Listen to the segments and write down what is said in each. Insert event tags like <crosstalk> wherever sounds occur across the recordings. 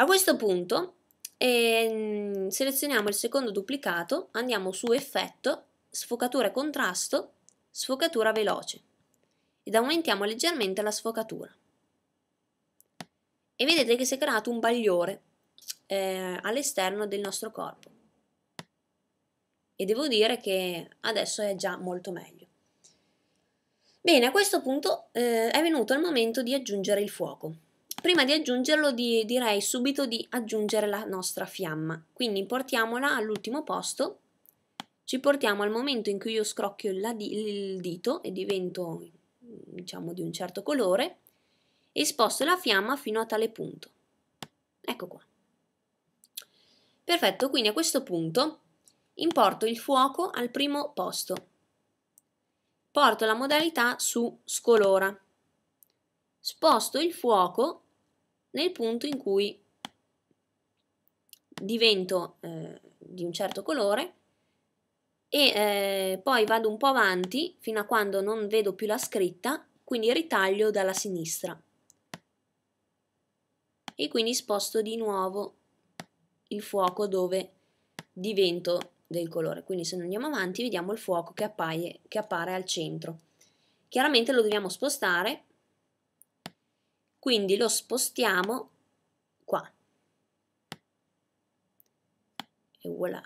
A questo punto eh, selezioniamo il secondo duplicato, andiamo su effetto, sfocatura contrasto, sfocatura veloce ed aumentiamo leggermente la sfocatura. E vedete che si è creato un bagliore eh, all'esterno del nostro corpo. E devo dire che adesso è già molto meglio. Bene, a questo punto eh, è venuto il momento di aggiungere il fuoco. Prima di aggiungerlo di, direi subito di aggiungere la nostra fiamma, quindi portiamola all'ultimo posto, ci portiamo al momento in cui io scrocchio di, il dito e divento diciamo di un certo colore e sposto la fiamma fino a tale punto. Ecco qua. Perfetto, quindi a questo punto importo il fuoco al primo posto. Porto la modalità su scolora. Sposto il fuoco nel punto in cui divento eh, di un certo colore e eh, poi vado un po' avanti fino a quando non vedo più la scritta, quindi ritaglio dalla sinistra. E quindi sposto di nuovo il fuoco dove divento del colore. Quindi se andiamo avanti vediamo il fuoco che, appaie, che appare al centro. Chiaramente lo dobbiamo spostare quindi lo spostiamo qua. E voilà.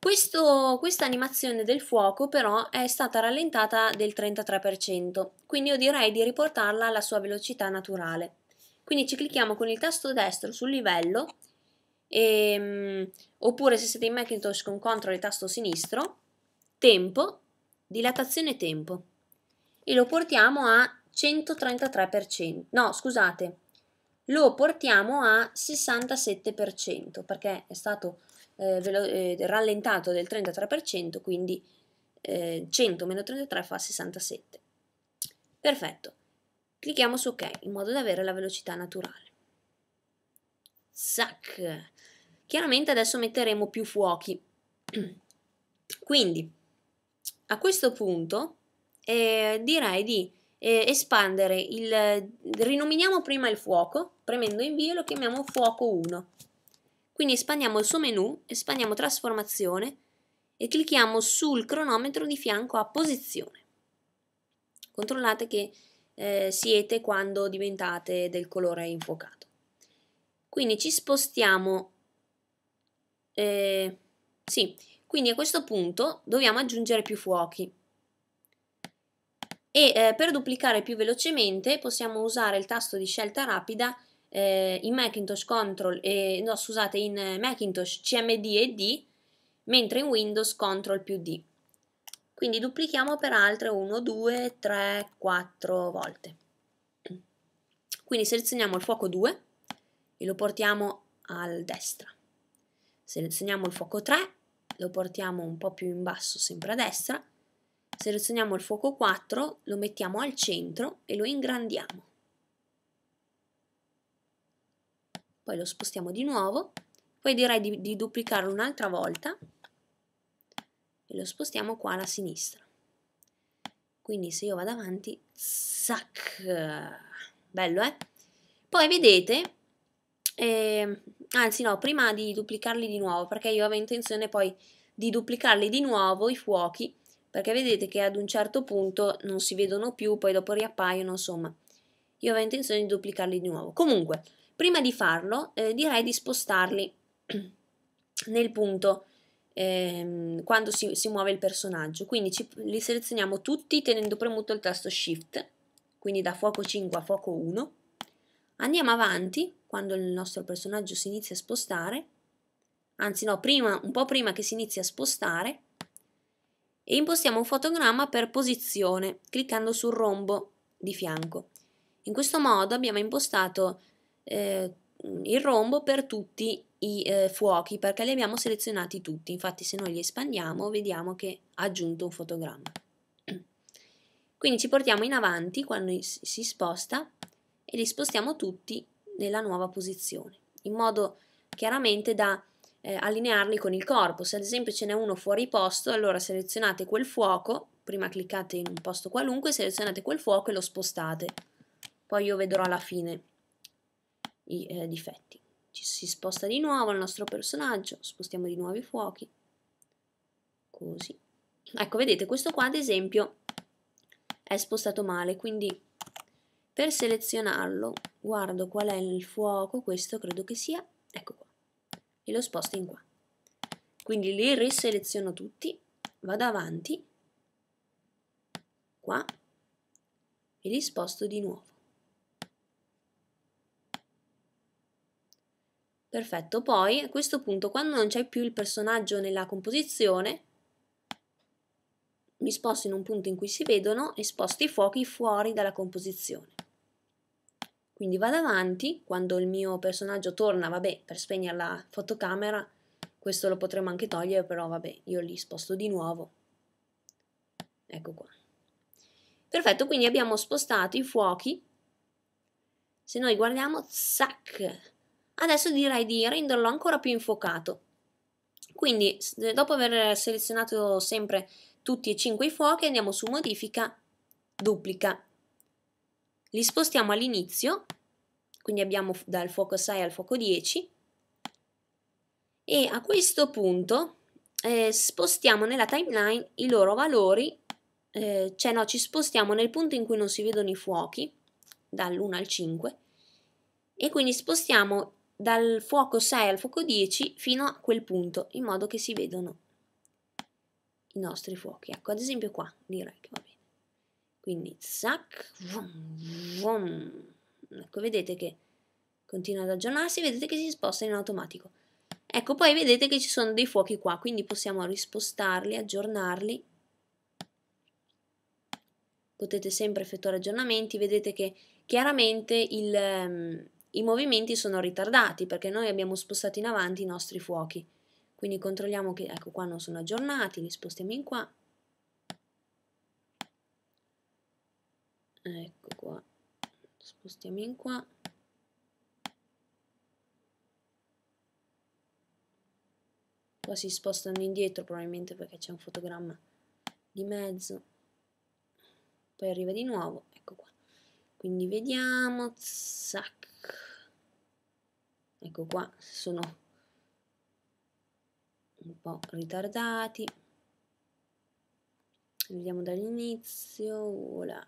questa animazione del fuoco però è stata rallentata del 33%, quindi io direi di riportarla alla sua velocità naturale. Quindi ci clicchiamo con il tasto destro sul livello, e, ehm, oppure se siete in Macintosh con CTRL e tasto sinistro, tempo, dilatazione tempo, e lo portiamo a 133%, no scusate, lo portiamo a 67% perché è stato eh, velo- eh, rallentato del 33%, quindi eh, 100 meno 33 fa 67. Perfetto. Clicchiamo su ok in modo da avere la velocità naturale. Zac. Chiaramente adesso metteremo più fuochi. <clears throat> Quindi a questo punto eh, direi di eh, espandere il... rinominiamo prima il fuoco, premendo invio lo chiamiamo fuoco 1. Quindi espandiamo il suo menu, espandiamo trasformazione e clicchiamo sul cronometro di fianco a posizione. Controllate che eh, siete quando diventate del colore infuocato. Quindi ci spostiamo... Eh, sì, quindi a questo punto dobbiamo aggiungere più fuochi e eh, per duplicare più velocemente possiamo usare il tasto di scelta rapida eh, in Macintosh Control e no, scusate, in Macintosh CMD e D, mentre in Windows Control più D. Quindi duplichiamo per altre 1, 2, 3, 4 volte. Quindi selezioniamo il fuoco 2 e lo portiamo a destra. Selezioniamo il fuoco 3, lo portiamo un po' più in basso, sempre a destra Selezioniamo il fuoco 4, lo mettiamo al centro e lo ingrandiamo. Poi lo spostiamo di nuovo, poi direi di, di duplicarlo un'altra volta e lo spostiamo qua alla sinistra. Quindi se io vado avanti, zac! Bello, eh? Poi vedete, eh, anzi no, prima di duplicarli di nuovo, perché io avevo intenzione poi di duplicarli di nuovo i fuochi perché vedete che ad un certo punto non si vedono più, poi dopo riappaiono, insomma. Io avevo intenzione di duplicarli di nuovo. Comunque, prima di farlo, eh, direi di spostarli <clears throat> nel punto ehm, quando si, si, muove il personaggio. Quindi ci, li selezioniamo tutti tenendo premuto il tasto Shift, quindi da fuoco 5 a fuoco 1. Andiamo avanti quando il nostro personaggio si inizia a spostare, anzi no, prima, un po' prima che si inizia a spostare, e impostiamo un fotogramma per posizione cliccando sul rombo di fianco. In questo modo abbiamo impostato eh, il rombo per tutti i eh, fuochi perché li abbiamo selezionati tutti, infatti se noi li espandiamo vediamo che ha aggiunto un fotogramma. Quindi ci portiamo in avanti quando si sposta e li spostiamo tutti nella nuova posizione, in modo chiaramente da eh, allinearli con il corpo. Se ad esempio ce n'è uno fuori posto, allora selezionate quel fuoco, prima cliccate in un posto qualunque, selezionate quel fuoco e lo spostate. Poi io vedrò alla fine i eh, difetti. Ci si sposta di nuovo il nostro personaggio, spostiamo di nuovo i fuochi, così. Ecco, vedete, questo qua ad esempio è spostato male, quindi per selezionarlo guardo qual è il fuoco, questo credo che sia, ecco qua e lo sposto in qua. Quindi li riseleziono tutti, vado avanti, qua, e li sposto di nuovo. Perfetto, poi a questo punto quando non c'è più il personaggio nella composizione, mi sposto in un punto in cui si vedono e sposto i fuochi fuori dalla composizione. Quindi vado avanti, quando il mio personaggio torna, vabbè, per spegnere la fotocamera, questo lo potremmo anche togliere, però vabbè, io li sposto di nuovo. Ecco qua. Perfetto, quindi abbiamo spostato i fuochi. Se noi guardiamo, zac! Adesso direi di renderlo ancora più infuocato. Quindi, dopo aver selezionato sempre tutti e cinque i fuochi, andiamo su modifica, duplica li spostiamo all'inizio, quindi abbiamo dal fuoco 6 al fuoco 10, e a questo punto eh, spostiamo nella timeline i loro valori, eh, cioè no, ci spostiamo nel punto in cui non si vedono i fuochi, dall'1 al 5, e quindi spostiamo dal fuoco 6 al fuoco 10 fino a quel punto, in modo che si vedono i nostri fuochi. Ecco, ad esempio qua direi che va bene. Quindi zac, vum, vum. Ecco, vedete che continua ad aggiornarsi, vedete che si sposta in automatico. Ecco, poi vedete che ci sono dei fuochi qua, quindi possiamo rispostarli, aggiornarli. Potete sempre effettuare aggiornamenti, vedete che chiaramente il, um, i movimenti sono ritardati perché noi abbiamo spostato in avanti i nostri fuochi. Quindi controlliamo che, ecco qua non sono aggiornati, li spostiamo in qua. ecco qua spostiamo in qua qua si spostano indietro probabilmente perché c'è un fotogramma di mezzo poi arriva di nuovo ecco qua quindi vediamo zac ecco qua sono un po' ritardati vediamo dall'inizio voilà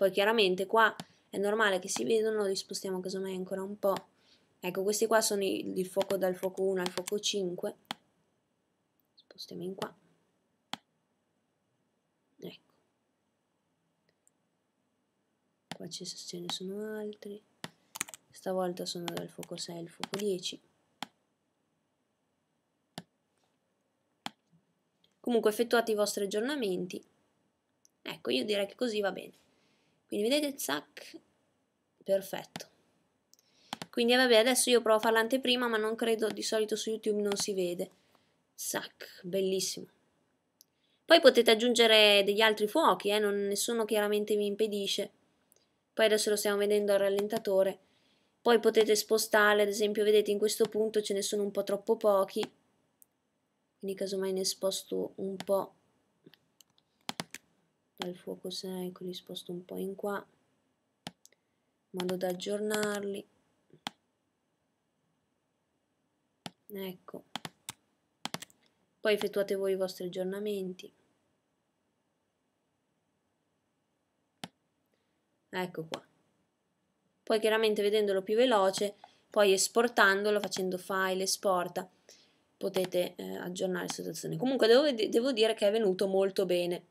poi chiaramente qua è normale che si vedono, li spostiamo casomai ancora un po'. Ecco, questi qua sono il, il fuoco dal fuoco 1 al fuoco 5. Spostiamo in qua. Ecco. Qua ce ne sono altri. Stavolta sono dal fuoco 6 al fuoco 10. Comunque effettuate i vostri aggiornamenti. Ecco, io direi che così va bene quindi vedete zac perfetto quindi vabbè adesso io provo a fare l'anteprima ma non credo di solito su youtube non si vede zac bellissimo poi potete aggiungere degli altri fuochi eh? non, nessuno chiaramente vi impedisce poi adesso lo stiamo vedendo al rallentatore poi potete spostare, ad esempio vedete in questo punto ce ne sono un po' troppo pochi, quindi casomai ne sposto un po' il fuoco secco li sposto un po' in qua in modo da aggiornarli ecco poi effettuate voi i vostri aggiornamenti ecco qua poi chiaramente vedendolo più veloce poi esportandolo facendo file esporta potete eh, aggiornare la situazione comunque devo, devo dire che è venuto molto bene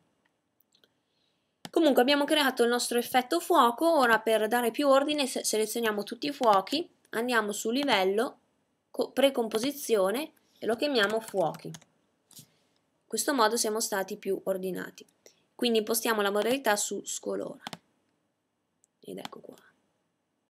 Comunque abbiamo creato il nostro effetto fuoco, ora per dare più ordine se selezioniamo tutti i fuochi, andiamo su livello, precomposizione e lo chiamiamo fuochi. In questo modo siamo stati più ordinati. Quindi impostiamo la modalità su scolora. Ed ecco qua.